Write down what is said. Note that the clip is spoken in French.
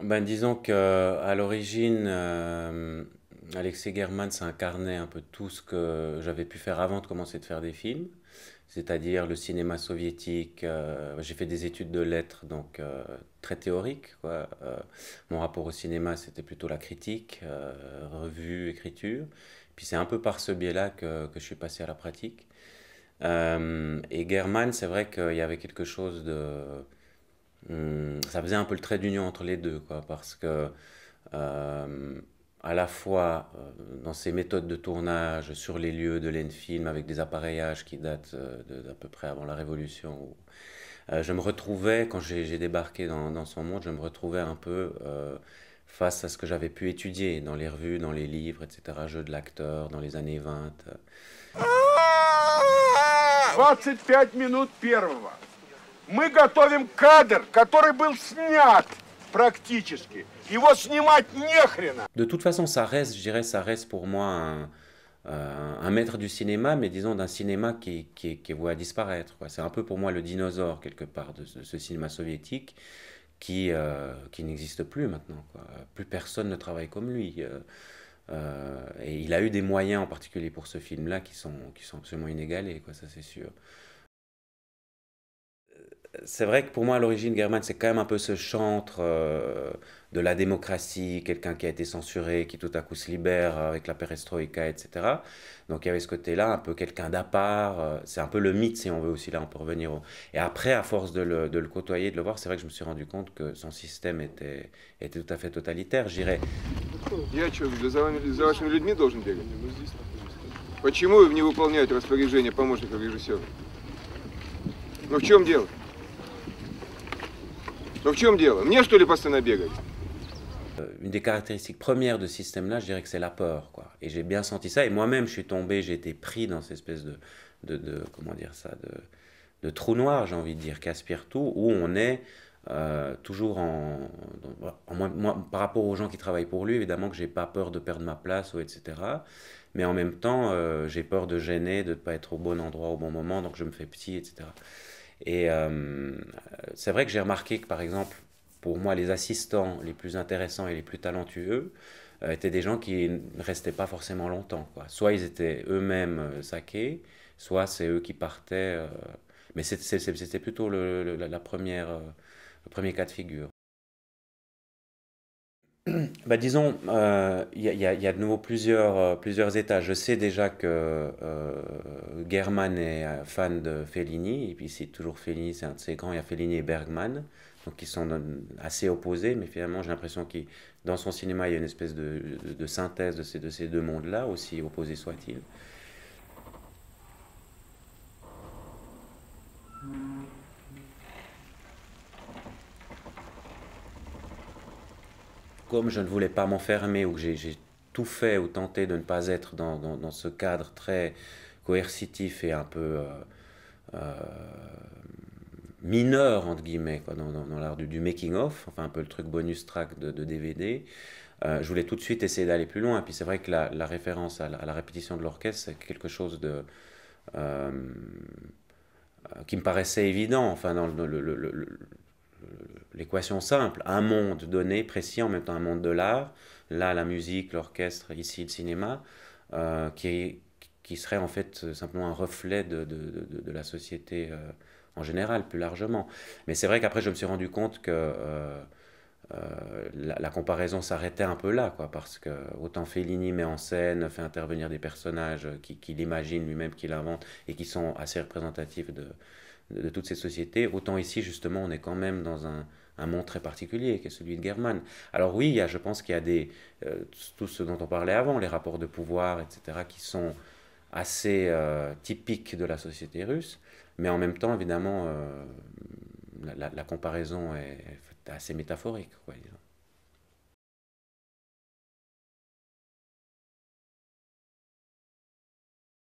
ben, Disons qu'à l'origine, Alexei euh, Alexis German, ça incarnait un peu tout ce que j'avais pu faire avant de commencer de faire des films, c'est-à-dire le cinéma soviétique. Euh, j'ai fait des études de lettres, donc euh, très théoriques. Quoi. mon rapport au cinéma, c'était plutôt la critique, revue, écriture. Puis c'est un peu par ce biais-là que, que je suis passé à la pratique. et German, c'est vrai qu'il y avait quelque chose de euh, ça faisait un peu le trait d'union entre les deux, quoi, parce que euh, à la fois euh, dans ces méthodes de tournage sur les lieux de l'Enfilm avec des appareillages qui datent d'à peu près avant la Révolution, je me retrouvais, quand j'ai débarqué dans, son monde, je me retrouvais un peu face à ce que j'avais pu étudier dans les revues, dans les livres, etc., jeux de l'acteur, dans les années 20. 25 minutes мы готовим кадр, который был снят практически. Его снимать нехрена. De toute façon, ça reste, je dirais, ça reste pour moi un, euh, maître du cinéma, mais disons d'un cinéma qui, qui, est voué à disparaître. C'est un peu pour moi le dinosaure, quelque part, de ce, cinéma soviétique qui, euh, qui n'existe plus maintenant. Plus personne ne travaille comme lui. Euh, et il a eu des moyens en particulier pour ce film-là qui sont, qui sont absolument inégalés, quoi, ça c'est sûr c'est vrai que pour moi, à l'origine, German, c'est quand même un peu ce chantre euh, de la démocratie, quelqu'un qui a été censuré, qui tout à coup se libère euh, avec la perestroïka, etc. Donc il y avait ce côté-là, un peu quelqu'un d'à part. Euh, c'est un peu le mythe, si on veut aussi, là, on peut revenir au... Et après, à force de le, côtoyer, de le voir, c'est vrai que je me suis rendu compte que son système était, était tout à fait totalitaire, j'irais. Почему вы не выполняете распоряжение помощника режиссера? Ну в чем дело? Э, une des caractéristiques premières de ce système-là, je dirais que c'est la peur. Quoi. Et j'ai bien senti ça. Et moi-même, je suis tombé, j'ai été pris dans cette espèce de, de, comment dire ça, de, trou noir, j'ai envie de dire, aspire tout, où on est euh, toujours en... Bah, moi, par rapport aux gens qui travaillent pour lui, évidemment que j'ai pas peur de perdre ma place, ou etc. Mais en même temps, euh, j'ai peur de gêner, de ne pas être au bon endroit au bon moment, donc je me fais petit, etc. Et euh, c'est vrai que j'ai remarqué que, par exemple, pour moi, les assistants les plus intéressants et les plus talentueux euh, étaient des gens qui ne restaient pas forcément longtemps. Quoi. Soit ils étaient eux-mêmes euh, saqués, soit c'est eux qui partaient. mais c'était plutôt le premier cas de figure bah, Disons, il euh, y, a, de nouveau plusieurs, euh, plusieurs états. Je sais déjà que euh, German est euh, fan de Fellini, et puis c'est toujours Fellini, c'est un de ses grands. Il y a Fellini et Bergman, donc qui sont assez opposés, mais finalement j'ai l'impression que dans son cinéma, il y a une espèce de, synthèse de ces, de ces deux mondes-là, aussi opposés soient-ils. comme je ne voulais pas m'enfermer ou que j'ai tout fait ou tenté de ne pas être dans, ce cadre très coercitif et un peu euh, euh, mineur, entre guillemets, dans, l'art du, making-of, enfin un peu le truc bonus track de, DVD, euh, je voulais tout de suite essayer d'aller plus loin. Et puis c'est vrai que la, référence à la, répétition de l'orchestre, c'est quelque chose de qui me paraissait évident, enfin dans le, le l'équation simple, un monde donné, précis, en même temps un monde de l'art, là la musique, l'orchestre, ici le cinéma, euh, qui, qui serait en fait simplement un reflet de, la société euh, en général, plus largement. Mais c'est vrai qu'après je me suis rendu compte que euh, la, comparaison s'arrêtait un peu là, quoi, parce que autant Fellini met en scène, fait intervenir des personnages qu'il qui imagine lui-même, qu'il invente, et qui sont assez représentatifs de de, toutes ces sociétés. Autant ici, justement, on est quand même dans un, monde très particulier, qui est celui de German. Alors oui, je pense qu'il y a des, euh, tout ce dont on parlait avant, les rapports de pouvoir, etc., qui sont assez euh, typiques de la société russe. Mais en même temps, évidemment, euh, la, comparaison est assez métaphorique. Quoi,